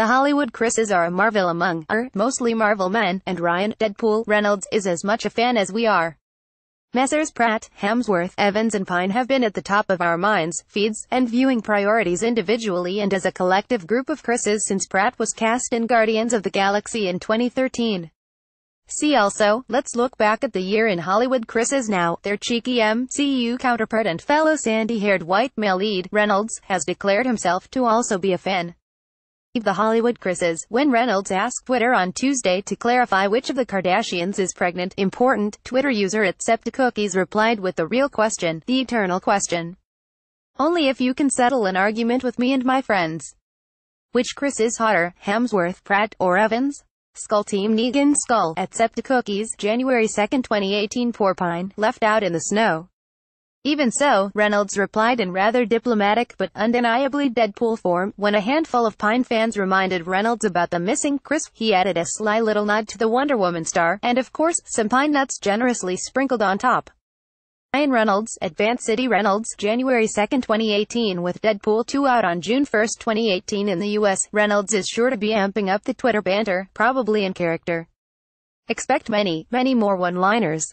The Hollywood Chris's are a Marvel among are mostly Marvel men, and Ryan, Deadpool, Reynolds is as much a fan as we are. Messrs. Pratt, Hemsworth, Evans and Pine have been at the top of our minds, feeds, and viewing priorities individually and as a collective group of Chris's since Pratt was cast in Guardians of the Galaxy in 2013. See also, let's look back at the year in Hollywood Chris's now, their cheeky MCU counterpart and fellow sandy-haired white male lead, Reynolds, has declared himself to also be a fan. The Hollywood Chris's, when Reynolds asked Twitter on Tuesday to clarify which of the Kardashians is pregnant, important, Twitter user at Cookies replied with the real question, the eternal question. Only if you can settle an argument with me and my friends. Which Chris is hotter, Hemsworth, Pratt, or Evans? Skull Team Negan Skull, at Cookies, January 2, 2018 Porpine, left out in the snow. Even so, Reynolds replied in rather diplomatic but undeniably Deadpool form. When a handful of Pine fans reminded Reynolds about the missing Chris, he added a sly little nod to the Wonder Woman star, and of course, some pine nuts generously sprinkled on top. Ryan Reynolds, Advanced City Reynolds, January 2, 2018 with Deadpool 2 out on June 1, 2018 in the US, Reynolds is sure to be amping up the Twitter banter, probably in character. Expect many, many more one-liners.